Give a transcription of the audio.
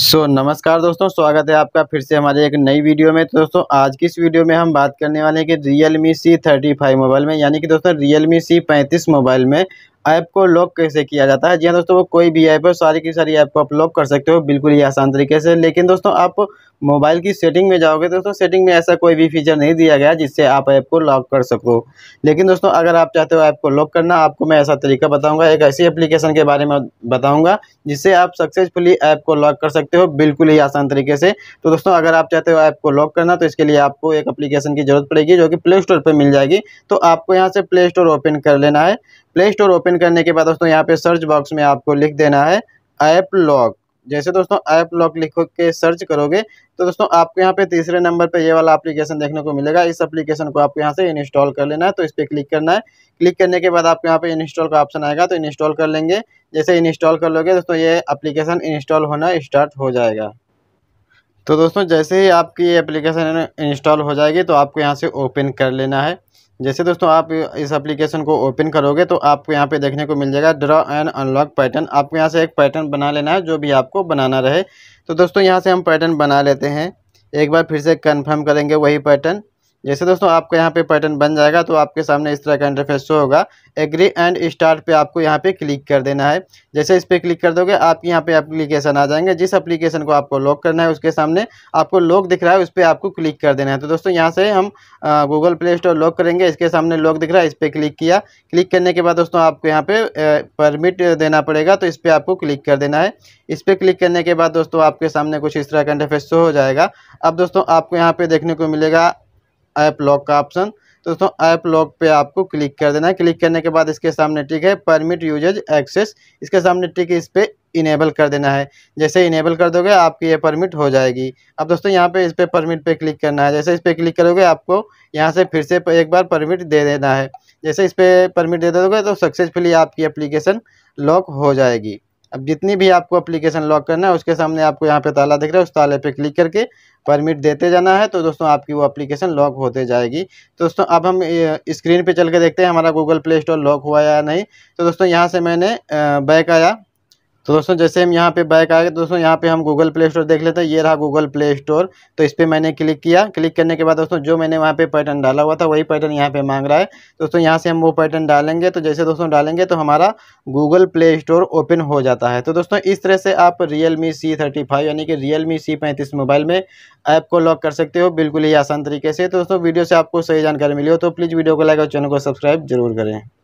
सो so, नमस्कार दोस्तों स्वागत है आपका फिर से हमारे एक नई वीडियो में तो दोस्तों आज की इस वीडियो में हम बात करने वाले हैं कि Realme C thirty five mobile में यानी कि दोस्तों रियल मी सी पैंतीस मोबाइल में ऐप को लॉक कैसे किया जाता है जी हाँ दोस्तों वो कोई भी ऐप है सारी की सारी ऐप को आप लॉक कर सकते हो बिल्कुल ही आसान तरीके से लेकिन दोस्तों आप मोबाइल की सेटिंग में जाओगे तो दोस्तों सेटिंग में ऐसा कोई भी फीचर नहीं दिया गया जिससे आप ऐप को लॉक कर सको लेकिन दोस्तों अगर आप चाहते हो ऐप को लॉक करना आपको मैं ऐसा तरीका बताऊँगा एक ऐसी एप्लीकेशन के बारे में बताऊँगा जिससे आप सक्सेसफुली ऐप को लॉक कर सकते हो बिल्कुल ही आसान तरीके से तो दोस्तों अगर आप चाहते हो ऐप को लॉक करना तो इसके लिए आपको एक अप्लीकेशन की जरूरत पड़ेगी जो कि प्ले स्टोर पर मिल जाएगी तो आपको यहाँ से प्ले स्टोर ओपन कर लेना है प्ले स्टोर ओपन करने के बाद दोस्तों यहाँ पे सर्च बॉक्स में आपको लिख देना है ऐप लॉक जैसे दोस्तों ऐप लॉक लिख के सर्च करोगे तो दोस्तों आपको यहाँ पे तीसरे नंबर पे ये वाला एप्लीकेशन देखने को मिलेगा इस एप्लीकेशन को आपको यहाँ से इंस्टॉल कर लेना है तो इस पर क्लिक करना है क्लिक करने के बाद आपको यहाँ पे इंस्टॉल का ऑप्शन आएगा तो इंस्टॉल कर लेंगे जैसे इंस्टॉल कर लोगे दोस्तों ये एप्लीकेशन इंस्टॉल होना स्टार्ट हो जाएगा तो दोस्तों जैसे ही आपकी ये एप्लीकेशन इंस्टॉल हो जाएगी तो आपको यहाँ से ओपन कर लेना है जैसे दोस्तों आप इस एप्लीकेशन को ओपन करोगे तो आपको यहाँ पे देखने को मिल जाएगा ड्रॉ एंड अनलॉक पैटर्न आपको यहाँ से एक पैटर्न बना लेना है जो भी आपको बनाना रहे तो दोस्तों यहाँ से हम पैटर्न बना लेते हैं एक बार फिर से कन्फर्म करेंगे वही पैटर्न जैसे दोस्तों आपका यहाँ पे पैटर्न बन जाएगा तो आपके सामने इस तरह का इंटरफेस शो होगा एग्री एंड स्टार्ट पे आपको यहाँ पे क्लिक कर देना है जैसे इस पर क्लिक कर दोगे आप यहाँ पे एप्लीकेशन आ जाएंगे जिस एप्लीकेशन को आपको लॉक करना है उसके सामने आपको लॉक दिख रहा है उस पर आपको क्लिक कर देना है तो दोस्तों यहाँ से हम गूगल प्ले स्टोर लॉक करेंगे इसके सामने लॉक दिख रहा है इस पर क्लिक किया क्लिक करने के बाद दोस्तों आपको यहाँ पे परमिट देना पड़ेगा तो इस पर आपको क्लिक कर देना है इस पर क्लिक करने के बाद दोस्तों आपके सामने कुछ इस तरह का इंटरफेस शो हो जाएगा अब दोस्तों आपको यहाँ पे देखने को मिलेगा ऐप लॉक का ऑप्शन तो दोस्तों ऐप लॉक पे आपको क्लिक कर देना है क्लिक करने के बाद इसके सामने टिक है परमिट यूजेज एक्सेस इसके सामने टिक इस पर इनेबल कर देना है जैसे इनेबल कर दोगे आपकी ये परमिट हो जाएगी अब दोस्तों यहाँ पे इस पर परमिट पे क्लिक करना है जैसे इस पर क्लिक करोगे आपको यहाँ से फिर से एक बार परमिट दे देना है जैसे इस पर परमिट दे दोगे तो सक्सेसफुली आपकी एप्लीकेशन लॉक हो जाएगी अब जितनी भी आपको एप्लीकेशन लॉक करना है उसके सामने आपको यहाँ पे ताला दिख रहा है उस ताले पे क्लिक करके परमिट देते जाना है तो दोस्तों आपकी वो एप्लीकेशन लॉक होते जाएगी तो दोस्तों अब हम स्क्रीन पे चल के देखते हैं हमारा गूगल प्ले स्टोर लॉक हुआ या नहीं तो दोस्तों यहाँ से मैंने बैक आया तो दोस्तों जैसे हम यहाँ पे बैक आ गए तो दोस्तों यहाँ पे हम गूगल प्ले स्टोर देख लेते हैं ये रहा गूगल प्ले स्टोर तो इस पर मैंने क्लिक किया क्लिक करने के बाद दोस्तों जो मैंने वहाँ पे पैटर्न डाला हुआ था वही पैटर्न यहाँ पे मांग रहा है दोस्तों यहाँ से हम वो पैटर्न डालेंगे तो जैसे दोस्तों डालेंगे तो हमारा गूगल प्ले स्टोर ओपन हो जाता है तो दोस्तों इस तरह से आप Realme C thirty five यानी कि रियल मी सी पैंतीस मोबाइल में ऐप को लॉक कर सकते हो बिल्कुल ही आसान तरीके से तो दोस्तों वीडियो से आपको सही जानकारी मिली हो तो प्लीज़ वीडियो को लाइक और चैनल को सब्सक्राइब जरूर करें